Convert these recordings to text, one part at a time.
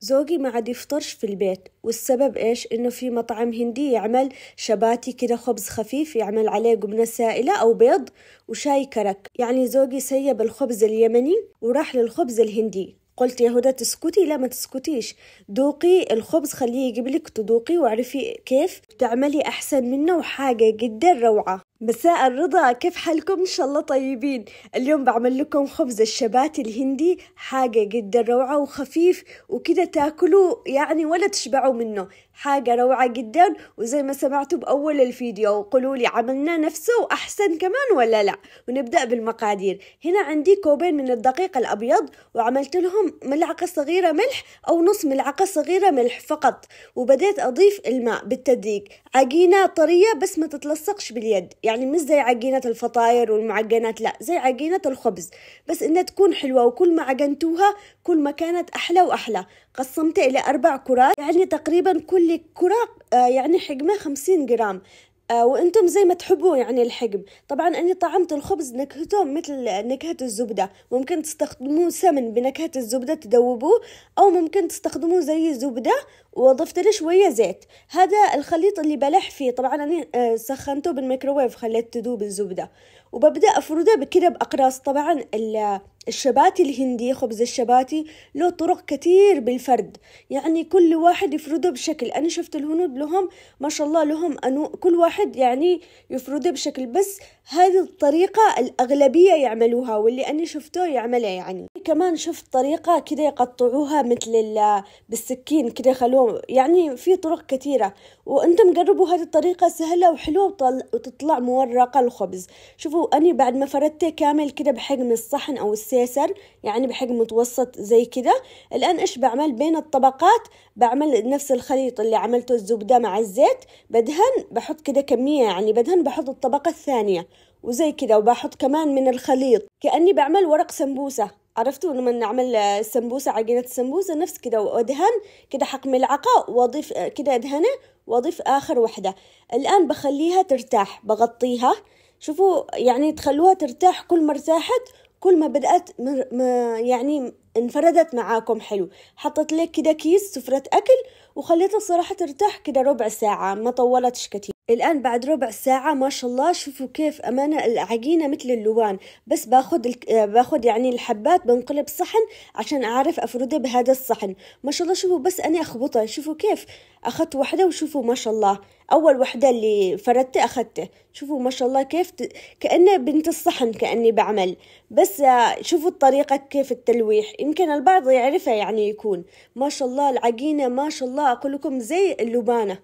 زوجي ما عاد يفطرش في البيت والسبب إيش إنه في مطعم هندي يعمل شباتي كده خبز خفيف يعمل عليه جبنة سائلة أو بيض وشاي كرك يعني زوجي سيب الخبز اليمني وراح للخبز الهندي قلت يا هدى تسكتي لا ما تسكتيش دوقي الخبز خليه يجيب لك تذوقي واعرفي كيف تعملي أحسن منه وحاجة جدا روعة مساء الرضا كيف حالكم ان شاء الله طيبين اليوم بعمل لكم خبز الشبات الهندي حاجة جدا روعة وخفيف وكده تاكلوا يعني ولا تشبعوا منه حاجة روعة جدا وزي ما سمعتوا بأول الفيديو وقولوا لي عملنا نفسه وأحسن كمان ولا لا ونبدأ بالمقادير هنا عندي كوبين من الدقيق الأبيض وعملت لهم ملعقة صغيرة ملح أو نص ملعقة صغيرة ملح فقط وبديت أضيف الماء بالتدريج عجينة طرية بس ما تتلصقش باليد يعني مش زي عجينة الفطاير والمعجنات لا زي عجينة الخبز بس إنها تكون حلوة وكل ما عجنتوها كل ما كانت أحلى وأحلى قسمته إلى أربع كرات يعني تقريبا كل كرة آه، يعني حجمها خمسين جرام آه، وانتم زي ما تحبوا يعني الحجم طبعا اني طعمت الخبز نكهته مثل نكهة الزبدة ممكن تستخدموه سمن بنكهة الزبدة تذوبوه او ممكن تستخدموه زي الزبدة وضفت له شوية زيت هذا الخليط اللي بلح فيه طبعا أنا آه، سخنته بالميكروويف خليت تذوب الزبدة وببدأ أفرده بكده بأقراص طبعا الشباتي الهندي خبز الشباتي له طرق كتير بالفرد يعني كل واحد يفرده بشكل أنا شفت الهنود لهم ما شاء الله لهم أنو كل واحد يعني يفرده بشكل بس هذه الطريقة الأغلبية يعملوها واللي أنا شفته يعملها يعني كمان شفت طريقة كده يقطعوها مثل بالسكين كده خلوها حلو يعني في طرق كثيرة وانتم جربوا هذه الطريقة سهلة وحلوة وتطلع مورقة الخبز شوفوا أني بعد ما فردته كامل كده بحجم الصحن أو السيسر يعني بحجم متوسط زي كده الآن إيش بعمل بين الطبقات بعمل نفس الخليط اللي عملته الزبدة مع الزيت بدهن بحط كده كمية يعني بدهن بحط الطبقة الثانية وزي كده وبحط كمان من الخليط كأني بعمل ورق سمبوسة عرفتوا لما نعمل السمبوسة عجينة السمبوسة نفس كده وادهن كده حق ملعقة واضيف كده ادهنه واضيف اخر وحدة الان بخليها ترتاح بغطيها شوفوا يعني تخلوها ترتاح كل ما ارتاحت كل ما بدأت يعني انفردت معاكم حلو حطت لك كده كيس سفرة أكل وخليتها الصراحة ترتاح كده ربع ساعة ما طولتش كتير الآن بعد ربع ساعة ما شاء الله شوفوا كيف أمانة العجينة مثل اللوان بس باخد باخد يعني الحبات بنقلب صحن عشان أعرف أفردها بهذا الصحن ما شاء الله شوفوا بس أنا أخبطها شوفوا كيف أخذت وحدة وشوفوا ما شاء الله أول وحدة اللي فردته أخذته شوفوا ما شاء الله كيف ت... كأنه بنت الصحن كأني بعمل بس آه، شوفوا الطريقة كيف التلويح يمكن البعض يعرفها يعني يكون ما شاء الله العجينة ما شاء الله أقول لكم زي اللبانة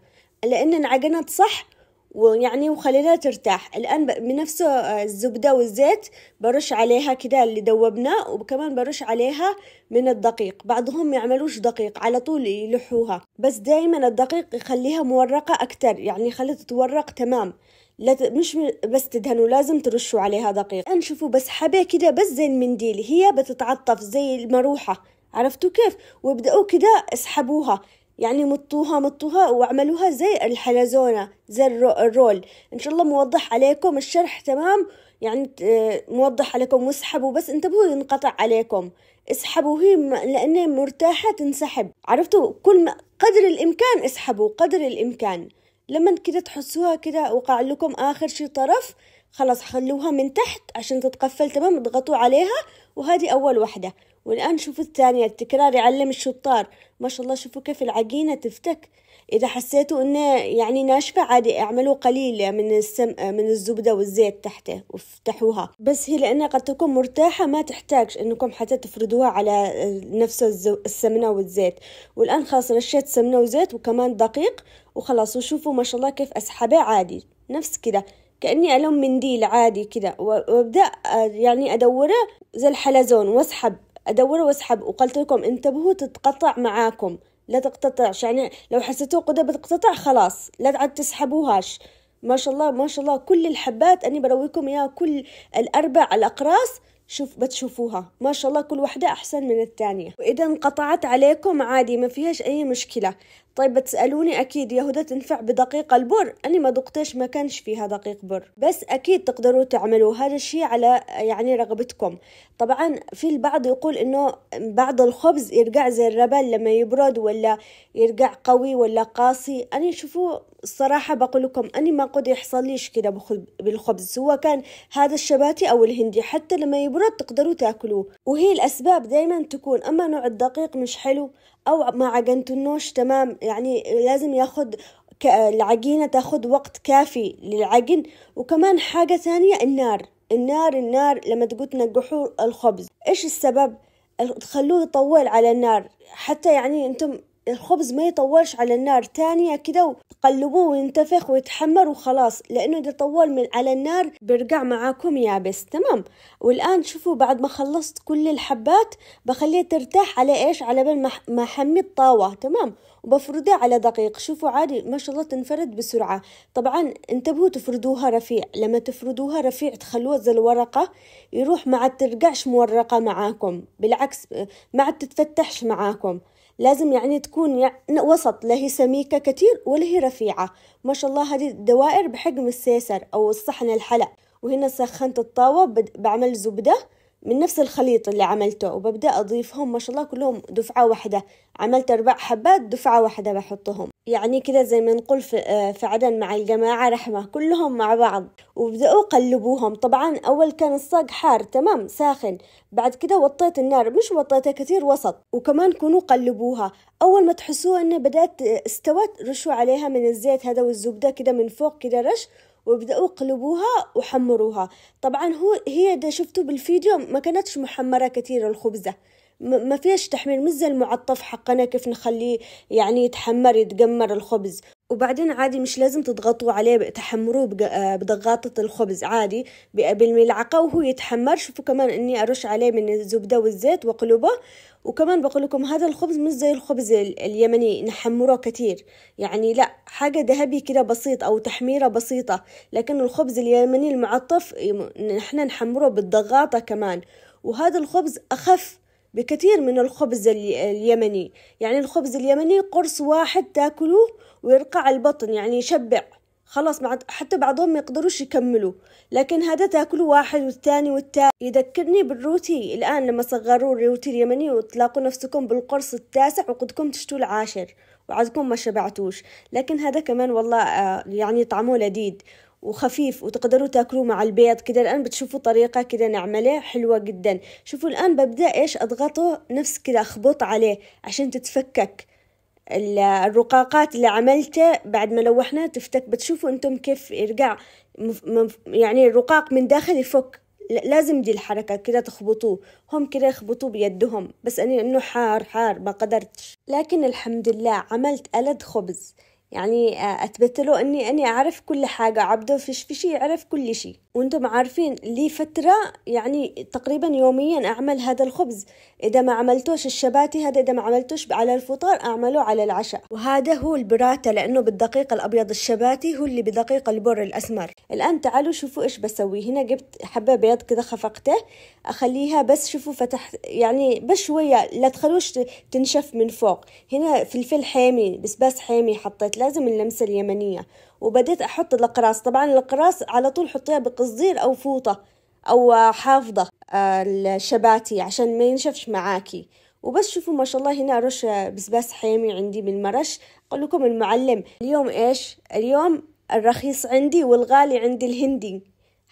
لأن انعجنت صح ويعني وخليها ترتاح الآن بنفس آه، الزبدة والزيت برش عليها كده اللي دوبناه وكمان برش عليها من الدقيق بعضهم ما يعملوش دقيق على طول يلحوها بس دايما الدقيق يخليها مورقة أكتر يعني خليها تتورق تمام لا مش بس تدهنوا لازم ترشوا عليها دقيق شوفوا بس حبة كده بس زي المنديل هي بتتعطف زي المروحة عرفتوا كيف وابدأوا كده اسحبوها يعني مطوها مطوها واعملوها زي الحلزونة زي الرول إن شاء الله موضح عليكم الشرح تمام يعني آه، موضح عليكم واسحبوا بس انتبهوا ينقطع عليكم اسحبوا هي لأنها مرتاحة تنسحب عرفتوا كل ما قدر الإمكان اسحبوا قدر الإمكان لما كده تحسوها كده وقع لكم آخر شي طرف خلاص خلوها من تحت عشان تتقفل تمام اضغطوا عليها وهذه أول واحدة والآن شوفوا الثانية التكرار يعلم الشطار ما شاء الله شوفوا كيف العجينة تفتك إذا حسيتوا إنه يعني ناشفة عادي اعملوا قليل من السم من الزبدة والزيت تحته وافتحوها بس هي لأنها قد تكون مرتاحة ما تحتاج إنكم حتى تفردوها على نفس السمنة والزيت والآن خلاص رشيت سمنة وزيت وكمان دقيق وخلاص وشوفوا ما شاء الله كيف أسحبه عادي نفس كده كأني ألم منديل عادي كده وأبدأ يعني أدوره زي الحلزون وأسحب ادور واسحب وقلت لكم انتبهوا تتقطع معاكم لا تقتطعش يعني لو حسيتوا قدها بتقتطع خلاص لا تعد تسحبوهاش ما شاء الله ما شاء الله كل الحبات اني برويكم اياها كل الاربع الاقراص شوف بتشوفوها ما شاء الله كل واحدة أحسن من الثانية وإذا انقطعت عليكم عادي ما فيهاش أي مشكلة طيب بتسألوني أكيد يا هدى تنفع بدقيق البر أنا ما دقتش ما كانش فيها دقيق بر بس أكيد تقدروا تعملوا هذا الشيء على يعني رغبتكم طبعا في البعض يقول إنه بعض الخبز يرجع زي الربل لما يبرد ولا يرجع قوي ولا قاسي أنا شوفوا الصراحة بقول لكم أني ما قد يحصل ليش كده بالخبز سواء كان هذا الشباتي أو الهندي حتى لما يبرد تقدروا تاكلوه وهي الأسباب دايما تكون أما نوع الدقيق مش حلو أو ما عجنتنوش تمام يعني لازم ياخد العجينة تاخد وقت كافي للعجن وكمان حاجة ثانية النار النار النار لما تقول تنقحوا الخبز إيش السبب تخلوه يطول على النار حتى يعني أنتم الخبز ما يطولش على النار تانية كده وتقلبوه وينتفخ ويتحمر وخلاص لأنه إذا طول من على النار بيرجع معاكم يابس تمام والآن شوفوا بعد ما خلصت كل الحبات بخليه ترتاح على إيش على بال ما أحمي الطاوة تمام وبفرده على دقيق شوفوا عادي ما شاء الله تنفرد بسرعة طبعا انتبهوا تفردوها رفيع لما تفردوها رفيع تخلوها زي الورقة يروح ما عاد ترجعش مورقة معاكم بالعكس ما عاد تتفتحش معاكم لازم يعني تكون يعني وسط لا هي سميكة كتير ولا هي رفيعة ما شاء الله هذه الدوائر بحجم السيسر أو الصحن الحلق وهنا سخنت الطاوة بعمل زبدة من نفس الخليط اللي عملته وببدأ أضيفهم ما شاء الله كلهم دفعة واحدة عملت أربع حبات دفعة واحدة بحطهم يعني كذا زي ما نقول في آه، عدن مع الجماعة رحمة كلهم مع بعض وبدأوا قلبوهم طبعا أول كان الصاج حار تمام ساخن بعد كده وطيت النار مش وطيتها كثير وسط وكمان كونوا قلبوها أول ما تحسوها إنها بدأت آه، استوت رشوا عليها من الزيت هذا والزبدة كده من فوق كده رش وابدأوا قلبوها وحمروها طبعا هو هي ده شفتوا بالفيديو ما كانتش محمرة كثير الخبزة ما فيش تحمير مش زي المعطف حقنا كيف نخليه يعني يتحمر يتقمر الخبز وبعدين عادي مش لازم تضغطوا عليه تحمروه آه، بضغاطة الخبز عادي بالملعقة وهو يتحمر شوفوا كمان اني ارش عليه من الزبدة والزيت وقلبه وكمان بقول لكم هذا الخبز مش زي الخبز اليمني نحمره كتير يعني لا حاجة ذهبي كده بسيط أو تحميرة بسيطة لكن الخبز اليمني المعطف نحن نحمره بالضغاطة كمان وهذا الخبز أخف بكثير من الخبز اليمني يعني الخبز اليمني قرص واحد تاكله ويرقع البطن يعني يشبع خلاص حتى بعضهم ما يقدروش يكملوا لكن هذا تاكلوا واحد والثاني والثالث يذكرني بالروتي الآن لما صغروا الروتي اليمني وتلاقوا نفسكم بالقرص التاسع وقدكم تشتوا العاشر وعدكم ما شبعتوش لكن هذا كمان والله آه، يعني طعمه لذيذ وخفيف وتقدروا تاكلوه مع البيض كده الان بتشوفوا طريقه كده نعمله حلوه جدا شوفوا الان ببدا ايش اضغطه نفس كده اخبط عليه عشان تتفكك الرقاقات اللي عملته بعد ما لوحنا تفتك بتشوفوا انتم كيف يرجع يعني الرقاق من داخل يفك لازم دي الحركة كده تخبطوه هم كده يخبطوه بيدهم بس أنا إنه حار حار ما قدرتش لكن الحمد لله عملت ألد خبز يعني آه، أثبت له أني أني أعرف كل حاجة عبده فيش في شي يعرف كل شي وانتم عارفين لي فترة يعني تقريبا يوميا اعمل هذا الخبز اذا ما عملتوش الشباتي هذا اذا ما عملتوش على الفطار اعمله على العشاء وهذا هو البراتة لانه بالدقيق الابيض الشباتي هو اللي بدقيق البر الاسمر الان تعالوا شوفوا ايش بسوي هنا جبت حبة بيض كذا خفقته اخليها بس شوفوا فتح يعني بس شوية لا تخلوش تنشف من فوق هنا فلفل حامي بسباس حامي حطيت لازم اللمسة اليمنية وبديت احط الاقراص طبعا الاقراص على طول حطيها بقصدير او فوطه او حافظه الشباتي آه، عشان ما ينشفش معاكي وبس شوفوا ما شاء الله هنا رش بسباس حيمي عندي من مرش اقول لكم المعلم اليوم ايش اليوم الرخيص عندي والغالي عندي الهندي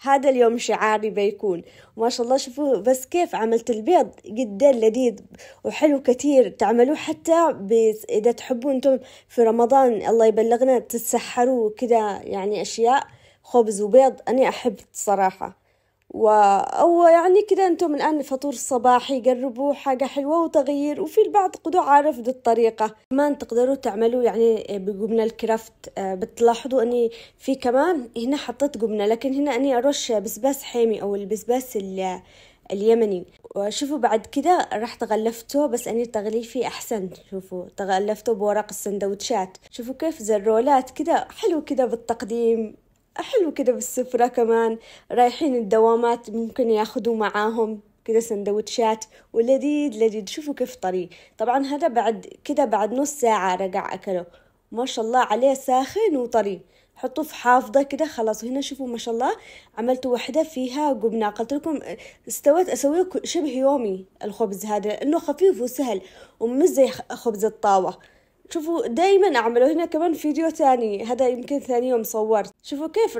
هذا اليوم شعاري بيكون ما شاء الله شوفوا بس كيف عملت البيض جدا لذيذ وحلو كثير تعملوه حتى إذا تحبوا أنتم في رمضان الله يبلغنا تتسحروا كذا يعني أشياء خبز وبيض أنا أحب صراحة و... أو يعني كده أنتم الآن الفطور الصباحي قربوا حاجة حلوة وتغيير وفي البعض قدوا عارف دي الطريقة كمان تقدروا تعملوا يعني بجبنة الكرافت آه، بتلاحظوا أني في كمان هنا حطيت جبنة لكن هنا أني أرش بسباس حامي أو البسباس اللي اليمني وشوفوا بعد كده رحت غلفته بس اني تغليفي أحسن شوفوا تغلفته بورق السندوتشات شوفوا كيف زي الرولات كده حلو كده بالتقديم حلو كده بالسفرة كمان رايحين الدوامات ممكن ياخذوا معاهم كده سندوتشات ولذيذ لذيذ شوفوا كيف طري طبعا هذا بعد كده بعد نص ساعة رجع أكله ما شاء الله عليه ساخن وطري حطوه في حافظة كده خلاص وهنا شوفوا ما شاء الله عملت وحدة فيها قبنة قلت لكم استويت أسوي شبه يومي الخبز هذا لأنه خفيف وسهل ومش زي خبز الطاوة شوفوا دايما اعملوا هنا كمان فيديو ثاني هذا يمكن ثاني يوم صورت شوفوا كيف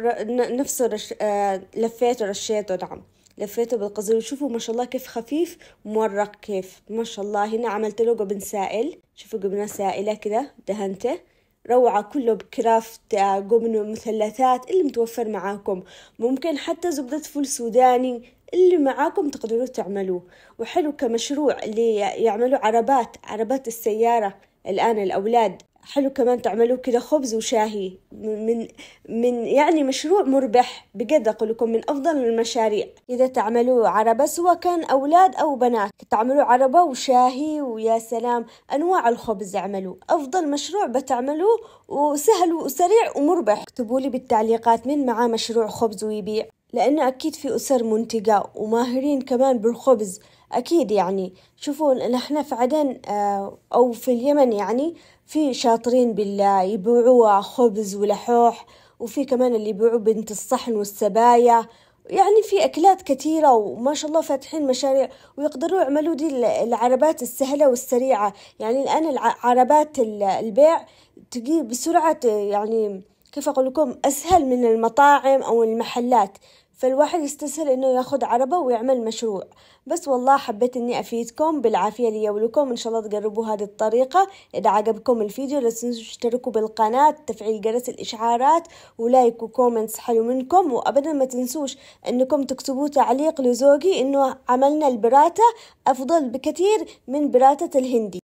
نفسه رش... آه لفيته رشيته نعم لفيته بالقزل وشوفوا ما شاء الله كيف خفيف مورق كيف ما شاء الله هنا عملت له جبن سائل شوفوا قبنة سائلة كده دهنته روعة كله بكرافت جبن آه، مثلثات اللي متوفر معاكم ممكن حتى زبدة فول سوداني اللي معاكم تقدروا تعملوه وحلو كمشروع اللي يعملوا عربات عربات السيارة الآن الأولاد حلو كمان تعملوه كده خبز وشاهي من من يعني مشروع مربح بجد أقول لكم من أفضل المشاريع إذا تعملوه عربة سواء كان أولاد أو بنات تعملوا عربة وشاهي ويا سلام أنواع الخبز اعملوا أفضل مشروع بتعملوه وسهل وسريع ومربح اكتبوا لي بالتعليقات من معاه مشروع خبز ويبيع لأنه أكيد في أسر منتجة وماهرين كمان بالخبز أكيد يعني شوفوا نحن في عدن آه، أو في اليمن يعني في شاطرين بالله يبيعوا خبز ولحوح وفي كمان اللي يبيعوا بنت الصحن والسبايا يعني في أكلات كثيرة وما شاء الله فاتحين مشاريع ويقدروا يعملوا دي العربات السهلة والسريعة يعني الآن العربات البيع تجي بسرعة يعني كيف أقول لكم أسهل من المطاعم أو المحلات فالواحد يستسهل إنه ياخد عربة ويعمل مشروع بس والله حبيت إني أفيدكم بالعافية لي ولكم إن شاء الله تقربوا هذه الطريقة إذا عجبكم الفيديو لا تنسوا تشتركوا بالقناة تفعيل جرس الإشعارات ولايك وكومنتس حلو منكم وأبدا ما تنسوش إنكم تكتبوا تعليق لزوجي إنه عملنا البراتة أفضل بكثير من براتة الهندي